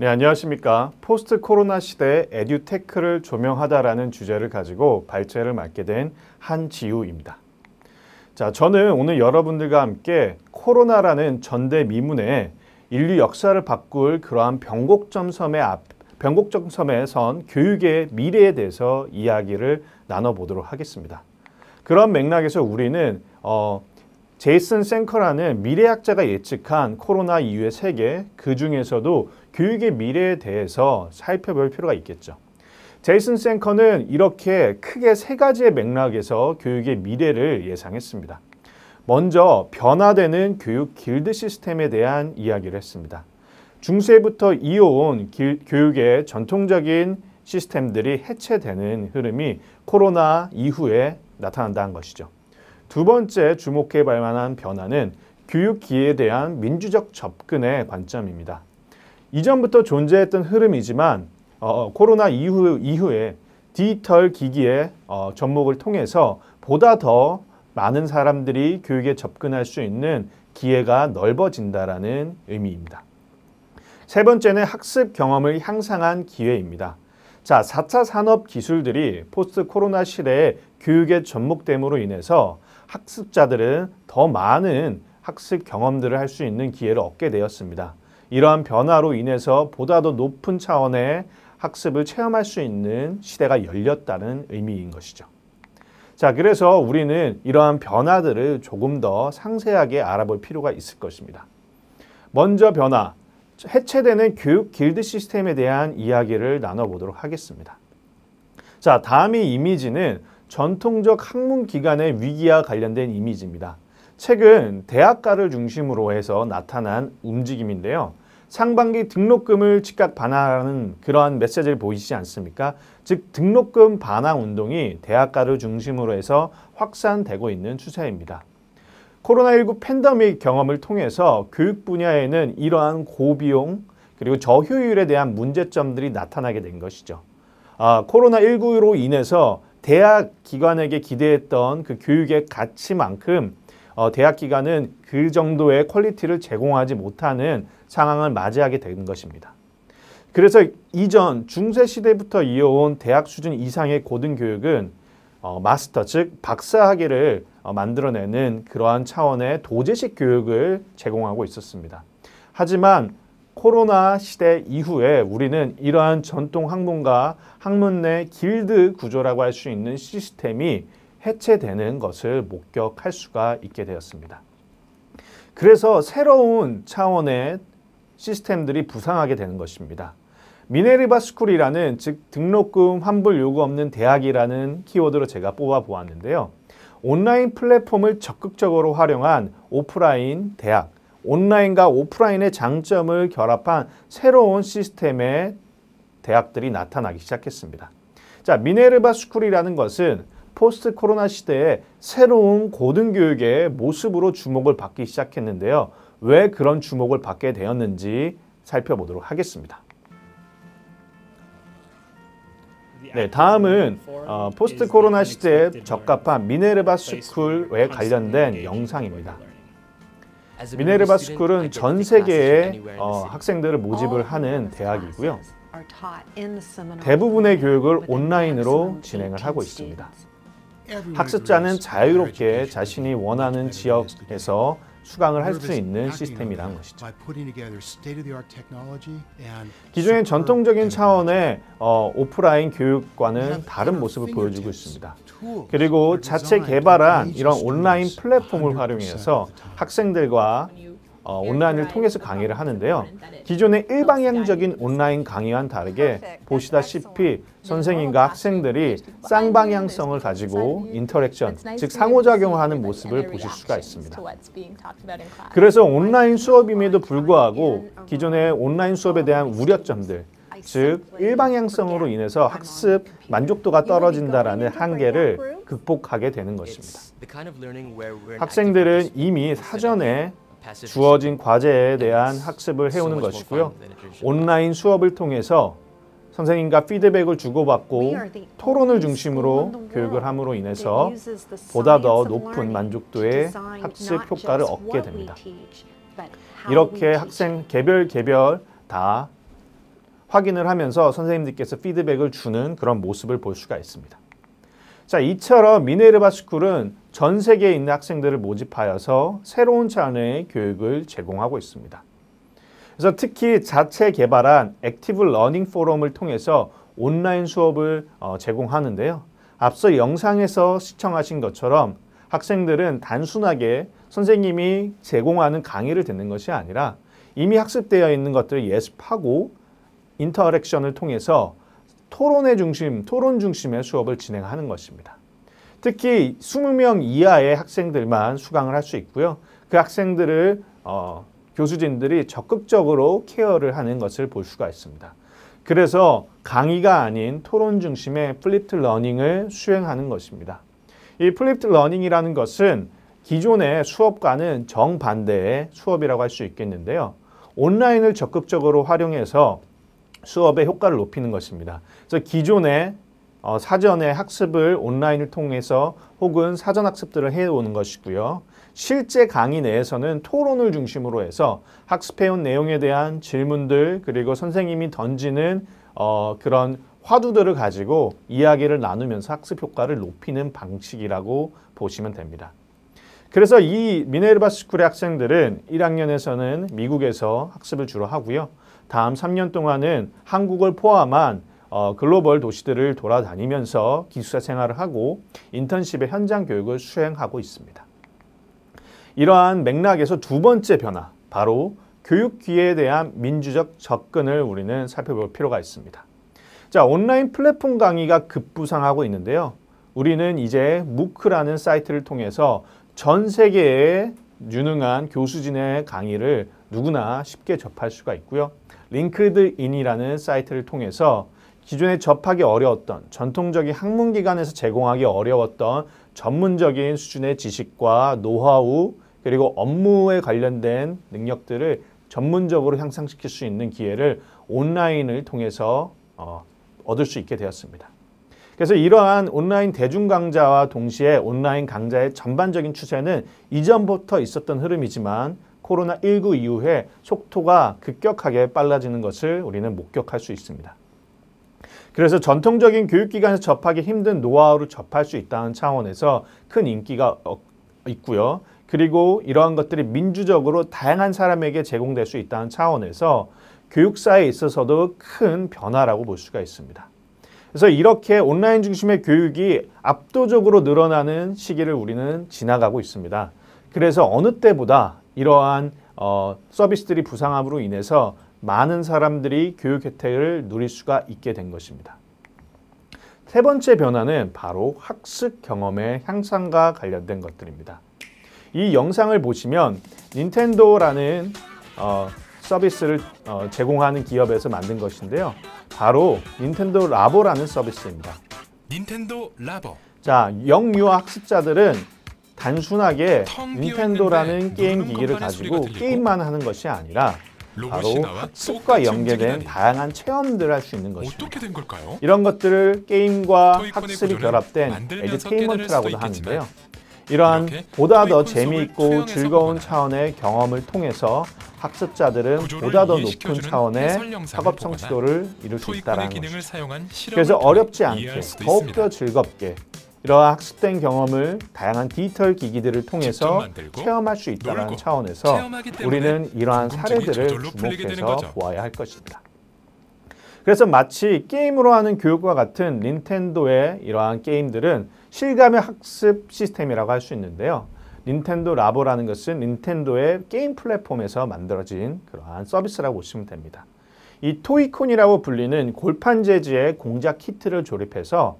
네, 안녕하십니까. 포스트 코로나 시대의 에듀테크를 조명하다라는 주제를 가지고 발제를 맡게 된 한지우입니다. 자, 저는 오늘 여러분들과 함께 코로나라는 전대미문의 인류 역사를 바꿀 그러한 변곡점섬의 앞, 변곡점섬에 선 교육의 미래에 대해서 이야기를 나눠보도록 하겠습니다. 그런 맥락에서 우리는 어, 제이슨 생커라는 미래학자가 예측한 코로나 이후의 세계, 그 중에서도 교육의 미래에 대해서 살펴볼 필요가 있겠죠. 제이슨 센커는 이렇게 크게 세 가지의 맥락에서 교육의 미래를 예상했습니다. 먼저 변화되는 교육 길드 시스템에 대한 이야기를 했습니다. 중세부터 이어온 길, 교육의 전통적인 시스템들이 해체되는 흐름이 코로나 이후에 나타난다는 것이죠. 두 번째 주목해 볼 만한 변화는 교육 기에 대한 민주적 접근의 관점입니다. 이전부터 존재했던 흐름이지만 어, 어, 코로나 이후, 이후에 디지털 기기의 어, 접목을 통해서 보다 더 많은 사람들이 교육에 접근할 수 있는 기회가 넓어진다라는 의미입니다. 세 번째는 학습 경험을 향상한 기회입니다. 자, 4차 산업 기술들이 포스트 코로나 시대에 교육에 접목됨으로 인해서 학습자들은 더 많은 학습 경험들을 할 수 있는 기회를 얻게 되었습니다. 이러한 변화로 인해서 보다 더 높은 차원의 학습을 체험할 수 있는 시대가 열렸다는 의미인 것이죠. 자, 그래서 우리는 이러한 변화들을 조금 더 상세하게 알아볼 필요가 있을 것입니다. 먼저 변화, 해체되는 교육 길드 시스템에 대한 이야기를 나눠보도록 하겠습니다. 자, 다음이 이미지는 전통적 학문 기관의 위기와 관련된 이미지입니다. 최근 대학가를 중심으로 해서 나타난 움직임인데요. 상반기 등록금을 즉각 반환하는 그러한 메시지를 보이지 않습니까? 즉 등록금 반환 운동이 대학가를 중심으로 해서 확산되고 있는 추세입니다. 코로나19 팬데믹 경험을 통해서 교육 분야에는 이러한 고비용 그리고 저효율에 대한 문제점들이 나타나게 된 것이죠. 아, 코로나19로 인해서 대학 기관에게 기대했던 그 교육의 가치만큼 어, 대학 기관은 그 정도의 퀄리티를 제공하지 못하는 상황을 맞이하게 된 것입니다. 그래서 이전 중세 시대부터 이어온 대학 수준 이상의 고등 교육은 어, 마스터 즉 박사 학위를 어, 만들어내는 그러한 차원의 도제식 교육을 제공하고 있었습니다. 하지만 코로나 시대 이후에 우리는 이러한 전통 학문과 학문 내 길드 구조라고 할 수 있는 시스템이 해체되는 것을 목격할 수가 있게 되었습니다. 그래서 새로운 차원의 시스템들이 부상하게 되는 것입니다. 미네르바 스쿨이라는 즉 등록금 환불 요구 없는 대학이라는 키워드로 제가 뽑아보았는데요. 온라인 플랫폼을 적극적으로 활용한 오프라인 대학, 온라인과 오프라인의 장점을 결합한 새로운 시스템의 대학들이 나타나기 시작했습니다. 자, 미네르바 스쿨이라는 것은 포스트 코로나 시대에 새로운 고등교육의 모습으로 주목을 받기 시작했는데요. 왜 그런 주목을 받게 되었는지 살펴보도록 하겠습니다. 네, 다음은 어, 포스트 코로나 시대에 적합한 미네르바 스쿨에 관련된 영상입니다. 미네르바 스쿨은 전 세계의 어, 학생들을 모집을 하는 대학이고요. 대부분의 교육을 온라인으로 진행을 하고 있습니다. 학습자는 자유롭게 자신이 원하는 지역에서 수강을 할 수 있는 시스템이라는 것이죠. 기존의 전통적인 차원의 어, 오프라인 교육과는 다른 모습을 보여주고 있습니다. 그리고 자체 개발한 이런 온라인 플랫폼을 활용해서 학생들과 어, 온라인을 통해서 강의를 하는데요. 기존의 일방향적인 온라인 강의와는 다르게 보시다시피 선생님과 학생들이 쌍방향성을 가지고 인터랙션, 즉 상호작용을 하는 모습을 보실 수가 있습니다. 그래서 온라인 수업임에도 불구하고 기존의 온라인 수업에 대한 우려점들, 즉 일방향성으로 인해서 학습 만족도가 떨어진다라는 한계를 극복하게 되는 것입니다. 학생들은 이미 사전에 주어진 과제에 네, 대한 학습을 해오는 것이고요. 온라인 수업을 통해서 선생님과 피드백을 주고받고 토론을 중심으로 교육을 함으로 인해서 보다 더 높은 만족도의 학습 효과를 얻게 됩니다. 이렇게 학생 개별 개별 다 확인을 하면서 선생님들께서 피드백을 주는 그런 모습을 볼 수가 있습니다. 자, 이처럼 미네르바 스쿨은 전 세계에 있는 학생들을 모집하여서 새로운 차원의 교육을 제공하고 있습니다. 그래서 특히 자체 개발한 액티브 러닝 포럼을 통해서 온라인 수업을 어, 제공하는데요. 앞서 영상에서 시청하신 것처럼 학생들은 단순하게 선생님이 제공하는 강의를 듣는 것이 아니라 이미 학습되어 있는 것들을 예습하고 인터랙션을 통해서 토론의 중심, 토론 중심의 수업을 진행하는 것입니다. 특히 20명 이하의 학생들만 수강을 할 수 있고요. 그 학생들을 어, 교수진들이 적극적으로 케어를 하는 것을 볼 수가 있습니다. 그래서 강의가 아닌 토론 중심의 플립트 러닝을 수행하는 것입니다. 이 플립트 러닝이라는 것은 기존의 수업과는 정반대의 수업이라고 할 수 있겠는데요. 온라인을 적극적으로 활용해서 수업의 효과를 높이는 것입니다. 그래서 기존의 어, 사전에 학습을 온라인을 통해서 혹은 사전 학습들을 해오는 것이고요. 실제 강의 내에서는 토론을 중심으로 해서 학습해온 내용에 대한 질문들 그리고 선생님이 던지는 어, 그런 화두들을 가지고 이야기를 나누면서 학습 효과를 높이는 방식이라고 보시면 됩니다. 그래서 이 미네르바 스쿨의 학생들은 1학년에서는 미국에서 학습을 주로 하고요. 다음 3년 동안은 한국을 포함한 어, 글로벌 도시들을 돌아다니면서 기숙사 생활을 하고 인턴십의 현장 교육을 수행하고 있습니다. 이러한 맥락에서 두 번째 변화, 바로 교육 기회에 대한 민주적 접근을 우리는 살펴볼 필요가 있습니다. 자, 온라인 플랫폼 강의가 급부상하고 있는데요. 우리는 이제 무크라는 사이트를 통해서 전 세계의 유능한 교수진의 강의를 누구나 쉽게 접할 수가 있고요. 링크드인이라는 사이트를 통해서 기존에 접하기 어려웠던 전통적인 학문기관에서 제공하기 어려웠던 전문적인 수준의 지식과 노하우 그리고 업무에 관련된 능력들을 전문적으로 향상시킬 수 있는 기회를 온라인을 통해서 어, 얻을 수 있게 되었습니다. 그래서 이러한 온라인 대중 강좌와 동시에 온라인 강좌의 전반적인 추세는 이전부터 있었던 흐름이지만 코로나19 이후에 속도가 급격하게 빨라지는 것을 우리는 목격할 수 있습니다. 그래서 전통적인 교육기관에서 접하기 힘든 노하우로 접할 수 있다는 차원에서 큰 인기가 어, 있고요. 그리고 이러한 것들이 민주적으로 다양한 사람에게 제공될 수 있다는 차원에서 교육사에 있어서도 큰 변화라고 볼 수가 있습니다. 그래서 이렇게 온라인 중심의 교육이 압도적으로 늘어나는 시기를 우리는 지나가고 있습니다. 그래서 어느 때보다 이러한 어, 서비스들이 부상함으로 인해서 많은 사람들이 교육 혜택을 누릴 수가 있게 된 것입니다. 세 번째 변화는 바로 학습 경험의 향상과 관련된 것들입니다. 이 영상을 보시면 닌텐도라는 어, 서비스를 어, 제공하는 기업에서 만든 것인데요. 바로 닌텐도 라보라는 서비스입니다. 닌텐도 라보 자, 영유아 학습자들은 단순하게 닌텐도라는 게임 기기를 가지고 게임만 하는 것이 아니라 바로 학습과 연계된 다양한 체험들을 할 수 있는 것입니다. 이런 것들을 게임과 학습이 결합된 에듀테인먼트라고도 하는데요. 이러한 보다 더 재미있고 즐거운 차원의 경험을 통해서 학습자들은 보다 더 높은 차원의 학업 성취도를 이룰 수 있다는 것입니다. 그래서 어렵지 않게 더욱더 즐겁게 이러한 학습된 경험을 다양한 디지털 기기들을 통해서 만들고, 체험할 수 있다는 놀고, 차원에서 우리는 이러한 사례들을 주목해서 보아야 할 것입니다. 그래서 마치 게임으로 하는 교육과 같은 닌텐도의 이러한 게임들은 실감의 학습 시스템이라고 할 수 있는데요. 닌텐도 라보라는 것은 닌텐도의 게임 플랫폼에서 만들어진 그러한 서비스라고 보시면 됩니다. 이 토이콘이라고 불리는 골판 재질의 공작 키트를 조립해서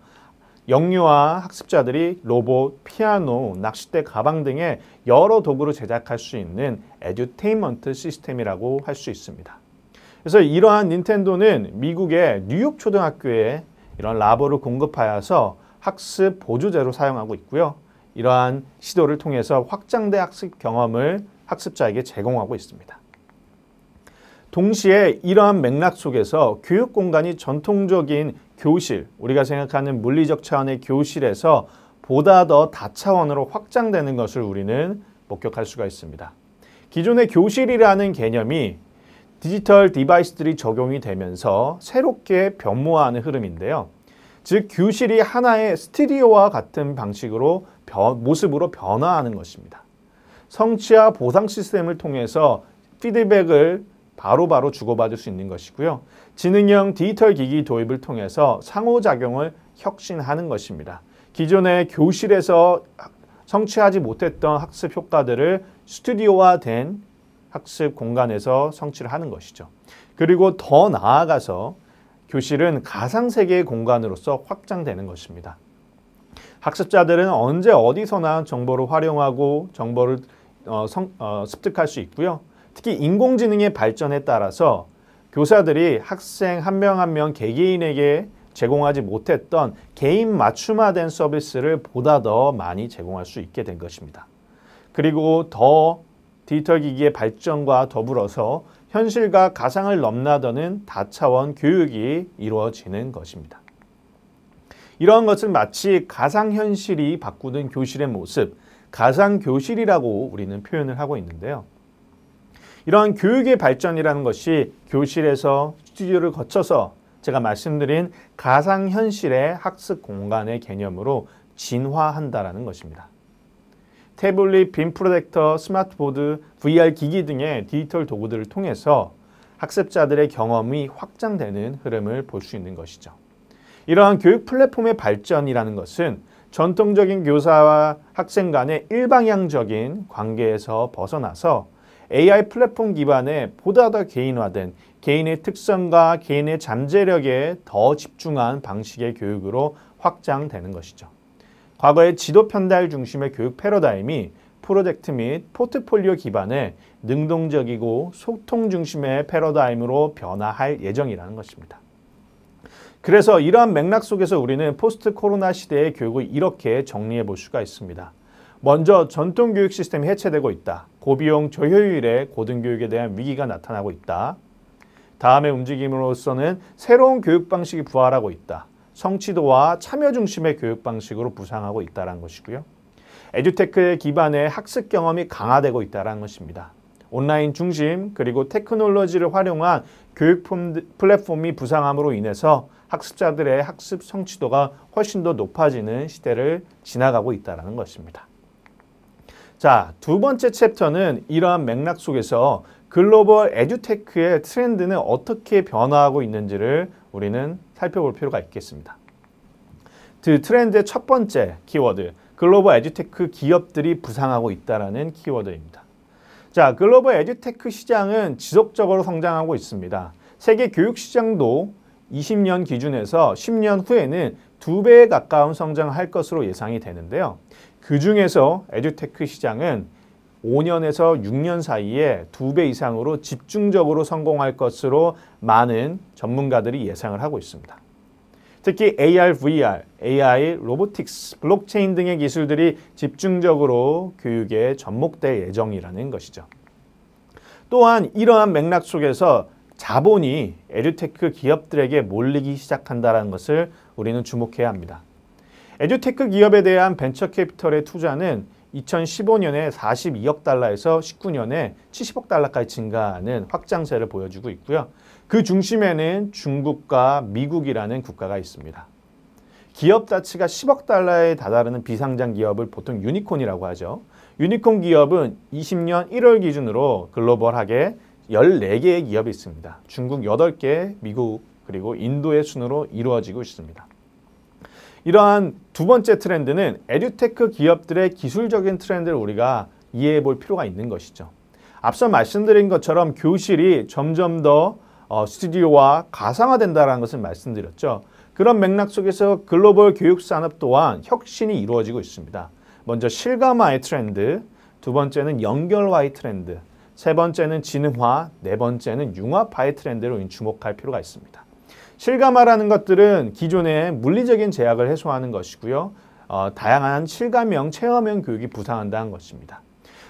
영유아 학습자들이 로봇, 피아노, 낚싯대 가방 등의 여러 도구를 제작할 수 있는 에듀테인먼트 시스템이라고 할 수 있습니다. 그래서 이러한 닌텐도는 미국의 뉴욕 초등학교에 이런 라보를 공급하여서 학습 보조제로 사용하고 있고요. 이러한 시도를 통해서 확장된 학습 경험을 학습자에게 제공하고 있습니다. 동시에 이러한 맥락 속에서 교육 공간이 전통적인 교실, 우리가 생각하는 물리적 차원의 교실에서 보다 더 다차원으로 확장되는 것을 우리는 목격할 수가 있습니다. 기존의 교실이라는 개념이 디지털 디바이스들이 적용이 되면서 새롭게 변모하는 흐름인데요. 즉 교실이 하나의 스튜디오와 같은 방식으로 변, 모습으로 변화하는 것입니다. 성취와 보상 시스템을 통해서 피드백을 바로바로 바로 주고받을 수 있는 것이고요. 지능형 디지털 기기 도입을 통해서 상호작용을 혁신하는 것입니다. 기존의 교실에서 성취하지 못했던 학습 효과들을 스튜디오화된 학습 공간에서 성취를 하는 것이죠. 그리고 더 나아가서 교실은 가상세계의 공간으로서 확장되는 것입니다. 학습자들은 언제 어디서나 정보를 활용하고 정보를 어, 성, 어, 습득할 수 있고요. 특히 인공지능의 발전에 따라서 교사들이 학생 한명 한명 한 명 개개인에게 제공하지 못했던 개인 맞춤화된 서비스를 보다 더 많이 제공할 수 있게 된 것입니다. 그리고 더 디지털 기기의 발전과 더불어서 현실과 가상을 넘나드는 다차원 교육이 이루어지는 것입니다. 이러한 것은 마치 가상현실이 바꾸는 교실의 모습, 가상교실이라고 우리는 표현을 하고 있는데요. 이러한 교육의 발전이라는 것이 교실에서 스튜디오를 거쳐서 제가 말씀드린 가상현실의 학습 공간의 개념으로 진화한다라는 것입니다. 태블릿, 빔 프로젝터, 스마트보드, VR 기기 등의 디지털 도구들을 통해서 학습자들의 경험이 확장되는 흐름을 볼 수 있는 것이죠. 이러한 교육 플랫폼의 발전이라는 것은 전통적인 교사와 학생 간의 일방향적인 관계에서 벗어나서 AI 플랫폼 기반에 보다 더 개인화된 개인의 특성과 개인의 잠재력에 더 집중한 방식의 교육으로 확장되는 것이죠. 과거의 지도 편달 중심의 교육 패러다임이 프로젝트 및 포트폴리오 기반의 능동적이고 소통 중심의 패러다임으로 변화할 예정이라는 것입니다. 그래서 이러한 맥락 속에서 우리는 포스트 코로나 시대의 교육을 이렇게 정리해 볼 수가 있습니다. 먼저 전통 교육 시스템이 해체되고 있다. 고비용 저효율의 고등교육에 대한 위기가 나타나고 있다. 다음의 움직임으로서는 새로운 교육 방식이 부활하고 있다. 성취도와 참여 중심의 교육 방식으로 부상하고 있다는 것이고요. 에듀테크의 기반의 학습 경험이 강화되고 있다는 것입니다. 온라인 중심 그리고 테크놀로지를 활용한 교육 플랫폼이 부상함으로 인해서 학습자들의 학습 성취도가 훨씬 더 높아지는 시대를 지나가고 있다는 것입니다. 자, 두 번째 챕터는 이러한 맥락 속에서 글로벌 에듀테크의 트렌드는 어떻게 변화하고 있는지를 우리는 살펴볼 필요가 있겠습니다. 그 트렌드의 첫 번째 키워드, 글로벌 에듀테크 기업들이 부상하고 있다는 키워드입니다. 자, 글로벌 에듀테크 시장은 지속적으로 성장하고 있습니다. 세계 교육 시장도 20년 기준에서 10년 후에는 두배에 가까운 성장할 것으로 예상이 되는데요. 그중에서 에듀테크 시장은 5년에서 6년 사이에 2배 이상으로 집중적으로 성공할 것으로 많은 전문가들이 예상을 하고 있습니다. 특히 AR, VR, AI, 로보틱스, 블록체인 등의 기술들이 집중적으로 교육에 접목될 예정이라는 것이죠. 또한 이러한 맥락 속에서 자본이 에듀테크 기업들에게 몰리기 시작한다는 것을 우리는 주목해야 합니다. 에듀테크 기업에 대한 벤처 캐피털의 투자는 2015년에 42억 달러에서 19년에 70억 달러까지 증가하는 확장세를 보여주고 있고요. 그 중심에는 중국과 미국이라는 국가가 있습니다. 기업 자체가 10억 달러에 다다르는 비상장 기업을 보통 유니콘이라고 하죠. 유니콘 기업은 20년 1월 기준으로 글로벌하게 14개의 기업이 있습니다. 중국 8개, 미국 그리고 인도의 순으로 이루어지고 있습니다. 이러한 두 번째 트렌드는 에듀테크 기업들의 기술적인 트렌드를 우리가 이해해 볼 필요가 있는 것이죠. 앞서 말씀드린 것처럼 교실이 점점 더 어, 스튜디오와 가상화된다는 것을 말씀드렸죠. 그런 맥락 속에서 글로벌 교육 산업 또한 혁신이 이루어지고 있습니다. 먼저 실감화의 트렌드, 두 번째는 연결화의 트렌드, 세 번째는 지능화, 네 번째는 융합화의 트렌드로 주목할 필요가 있습니다. 실감화라는 것들은 기존의 물리적인 제약을 해소하는 것이고요. 어, 다양한 실감형, 체험형 교육이 부상한다는 것입니다.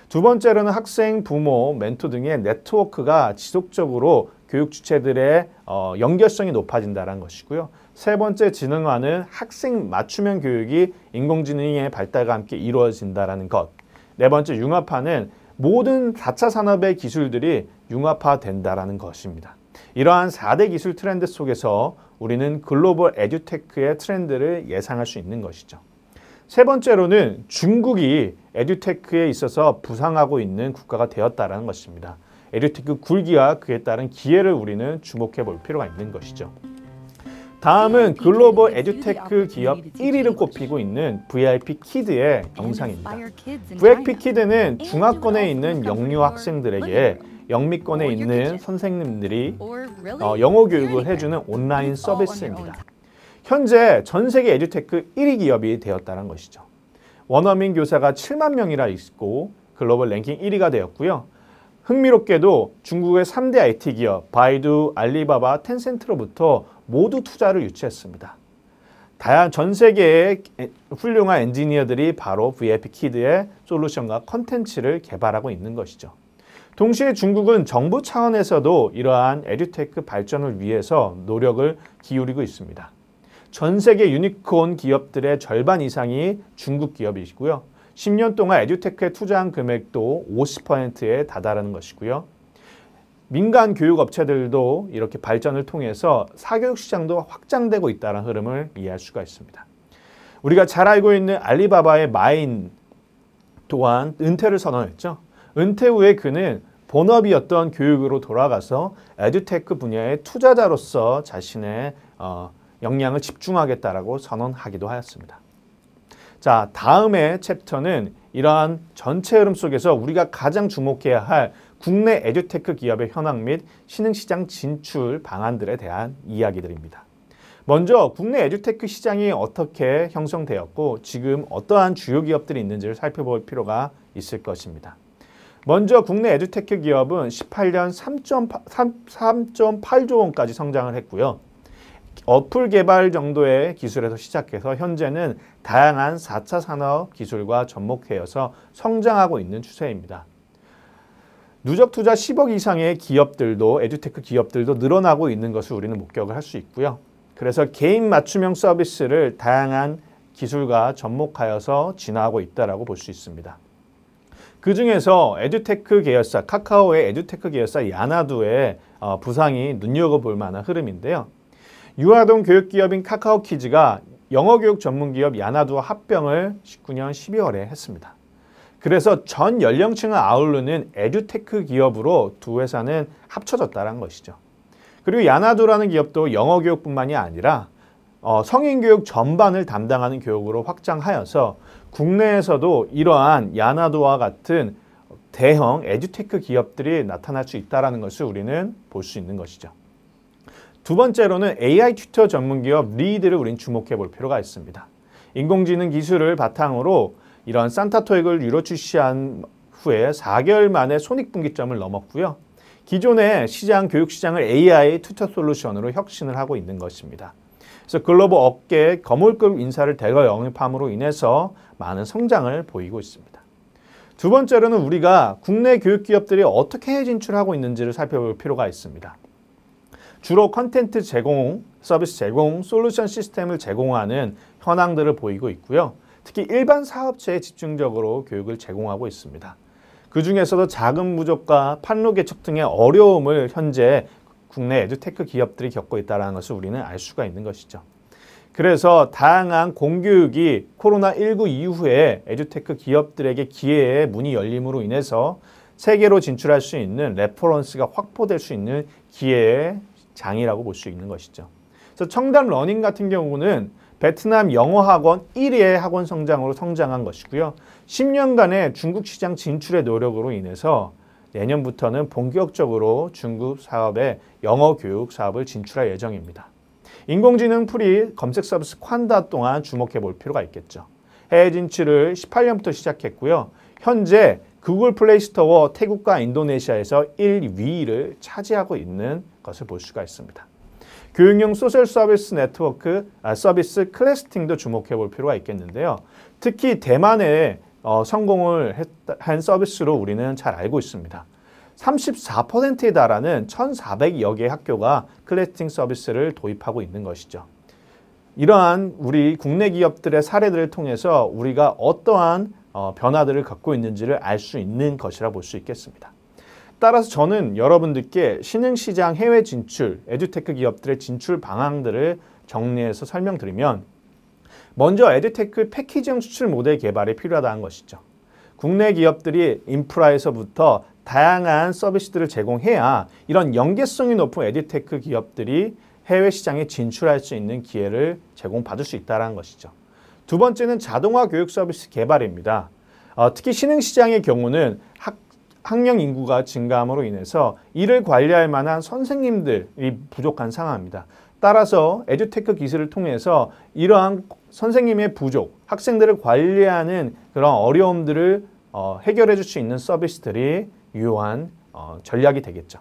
두 번째로는 학생, 부모, 멘토 등의 네트워크가 지속적으로 교육 주체들의 어, 연결성이 높아진다는 것이고요. 세 번째 지능화는 학생 맞춤형 교육이 인공지능의 발달과 함께 이루어진다는 것. 네 번째 융합화는 모든 4차 산업의 기술들이 융합화된다는 것입니다. 이러한 4대 기술 트렌드 속에서 우리는 글로벌 에듀테크의 트렌드를 예상할 수 있는 것이죠. 세 번째로는 중국이 에듀테크에 있어서 부상하고 있는 국가가 되었다는 것입니다. 에듀테크 굴기와 그에 따른 기회를 우리는 주목해 볼 필요가 있는 것이죠. 다음은 글로벌 에듀테크 기업 1위를 꼽히고 있는 VIP 키드의 영상입니다. VIP 키드는 중화권에 있는 영유 학생들에게 영미권에 있는 선생님들이 어, 영어 교육을 해주는 온라인 서비스입니다. 현재 전 세계 에듀테크 1위 기업이 되었다는 것이죠. 원어민 교사가 7만 명이라 있고 글로벌 랭킹 1위가 되었고요. 흥미롭게도 중국의 3대 IT 기업 바이두, 알리바바, 텐센트로부터 모두 투자를 유치했습니다. 다양전 세계의 훌륭한 엔지니어들이 바로 VIP 키드의 솔루션과 컨텐츠를 개발하고 있는 것이죠. 동시에 중국은 정부 차원에서도 이러한 에듀테크 발전을 위해서 노력을 기울이고 있습니다. 전 세계 유니콘 기업들의 절반 이상이 중국 기업이시고요. 10년 동안 에듀테크에 투자한 금액도 50%에 다다르는 것이고요. 민간 교육 업체들도 이렇게 발전을 통해서 사교육 시장도 확장되고 있다는 흐름을 이해할 수가 있습니다. 우리가 잘 알고 있는 알리바바의 마인 또한 은퇴를 선언했죠. 은퇴 후에 그는 본업이었던 교육으로 돌아가서 에듀테크 분야의 투자자로서 자신의 어, 역량을 집중하겠다라고 선언하기도 하였습니다. 자, 다음의 챕터는 이러한 전체 흐름 속에서 우리가 가장 주목해야 할 국내 에듀테크 기업의 현황 및 신흥시장 진출 방안들에 대한 이야기들입니다. 먼저 국내 에듀테크 시장이 어떻게 형성되었고 지금 어떠한 주요 기업들이 있는지를 살펴볼 필요가 있을 것입니다. 먼저 국내 에듀테크 기업은 18년 3.8조 원까지 성장을 했고요. 어플 개발 정도의 기술에서 시작해서 현재는 다양한 4차 산업 기술과 접목하여서 성장하고 있는 추세입니다. 누적 투자 10억 이상의 기업들도 에듀테크 기업들도 늘어나고 있는 것을 우리는 목격을 할 수 있고요. 그래서 개인 맞춤형 서비스를 다양한 기술과 접목하여서 진화하고 있다고 볼 수 있습니다. 그중에서 에듀테크 계열사, 카카오의 에듀테크 계열사 야나두의 어, 부상이 눈여겨볼 만한 흐름인데요. 유아동 교육기업인 카카오키즈가 영어교육 전문기업 야나두와 합병을 19년 12월에 했습니다. 그래서 전 연령층을 아우르는 에듀테크 기업으로 두 회사는 합쳐졌다는 것이죠. 그리고 야나두라는 기업도 영어교육뿐만이 아니라 어, 성인교육 전반을 담당하는 교육으로 확장하여서 국내에서도 이러한 야나도와 같은 대형 에듀테크 기업들이 나타날 수 있다는 것을 우리는 볼 수 있는 것이죠. 두 번째로는 AI 튜터 전문 기업 리드를 우린 주목해 볼 필요가 있습니다. 인공지능 기술을 바탕으로 이런 산타토익을 유로 출시한 후에 4개월 만에 손익분기점을 넘었고요. 기존의 시장 교육 시장을 AI 튜터 솔루션으로 혁신을 하고 있는 것입니다. 그래서 글로벌 업계의 거물급 인사를 대거 영입함으로 인해서 많은 성장을 보이고 있습니다. 두 번째로는 우리가 국내 교육 기업들이 어떻게 진출하고 있는지를 살펴볼 필요가 있습니다. 주로 컨텐츠 제공, 서비스 제공, 솔루션 시스템을 제공하는 현황들을 보이고 있고요. 특히 일반 사업체에 집중적으로 교육을 제공하고 있습니다. 그 중에서도 자금 부족과 판로 개척 등의 어려움을 현재 국내 에듀테크 기업들이 겪고 있다는 것을 우리는 알 수가 있는 것이죠. 그래서 다양한 공교육이 코로나19 이후에 에듀테크 기업들에게 기회의 문이 열림으로 인해서 세계로 진출할 수 있는 레퍼런스가 확보될 수 있는 기회의 장이라고 볼 수 있는 것이죠. 그래서 청담 러닝 같은 경우는 베트남 영어 학원 1위의 학원 성장으로 성장한 것이고요. 10년간의 중국 시장 진출의 노력으로 인해서 내년부터는 본격적으로 중급 사업에 영어 교육 사업을 진출할 예정입니다. 인공지능 풀이 검색 서비스 퀀다 동안 주목해 볼 필요가 있겠죠. 해외 진출을 18년부터 시작했고요. 현재 구글 플레이 스토어 태국과 인도네시아에서 1위를 차지하고 있는 것을 볼 수가 있습니다. 교육용 소셜 서비스 네트워크 아, 서비스 클래스팅도 주목해 볼 필요가 있겠는데요. 특히 대만의 어, 성공을 했, 한 서비스로 우리는 잘 알고 있습니다. 34%에 달하는 1,400여 개의 학교가 클래스팅 서비스를 도입하고 있는 것이죠. 이러한 우리 국내 기업들의 사례들을 통해서 우리가 어떠한 어, 변화들을 갖고 있는지를 알 수 있는 것이라 볼 수 있겠습니다. 따라서 저는 여러분들께 신흥시장 해외 진출, 에듀테크 기업들의 진출 방향들을 정리해서 설명드리면 먼저 에듀테크 패키징 수출 모델 개발이 필요하다는 것이죠. 국내 기업들이 인프라에서부터 다양한 서비스들을 제공해야 이런 연계성이 높은 에듀테크 기업들이 해외 시장에 진출할 수 있는 기회를 제공받을 수 있다는 것이죠. 두 번째는 자동화 교육 서비스 개발입니다. 어, 특히 신흥 시장의 경우는 학, 학령 인구가 증가함으로 인해서 이를 관리할 만한 선생님들이 부족한 상황입니다. 따라서 에듀테크 기술을 통해서 이러한 선생님의 부족, 학생들을 관리하는 그런 어려움들을 어, 해결해 줄 수 있는 서비스들이 유효한 어, 전략이 되겠죠.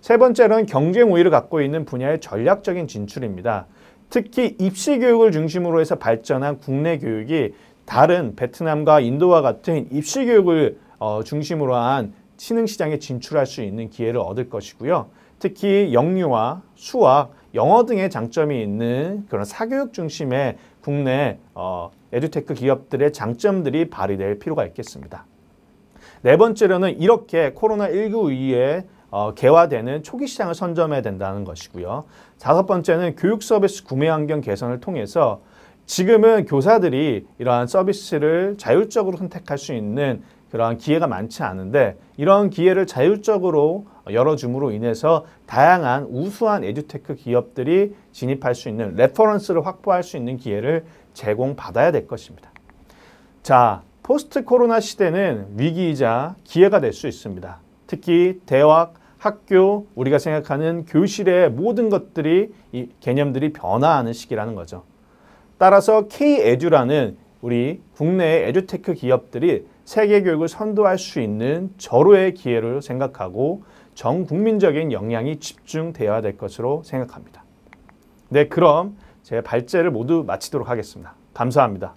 세 번째로는 경쟁 우위를 갖고 있는 분야의 전략적인 진출입니다. 특히 입시 교육을 중심으로 해서 발전한 국내 교육이 다른 베트남과 인도와 같은 입시 교육을 어, 중심으로 한 신흥 시장에 진출할 수 있는 기회를 얻을 것이고요. 특히 영유아, 수학, 영어 등의 장점이 있는 그런 사교육 중심의 국내 어, 에듀테크 기업들의 장점들이 발휘될 필요가 있겠습니다. 네 번째로는 이렇게 코로나19 이후에 어, 개화되는 초기 시장을 선점해야 된다는 것이고요. 다섯 번째는 교육 서비스 구매 환경 개선을 통해서 지금은 교사들이 이러한 서비스를 자율적으로 선택할 수 있는 그러한 기회가 많지 않은데 이런 기회를 자율적으로 열어줌으로 인해서 다양한 우수한 에듀테크 기업들이 진입할 수 있는 레퍼런스를 확보할 수 있는 기회를 제공받아야 될 것입니다. 자, 포스트 코로나 시대는 위기이자 기회가 될 수 있습니다. 특히 대학, 학교, 우리가 생각하는 교실의 모든 것들이 이 개념들이 변화하는 시기라는 거죠. 따라서 K 에듀라는 우리 국내의 에듀테크 기업들이 세계 교육을 선도할 수 있는 절호의 기회를 생각하고 전 국민적인 영향이 집중되어야 될 것으로 생각합니다. 네, 그럼 제 발제를 모두 마치도록 하겠습니다. 감사합니다.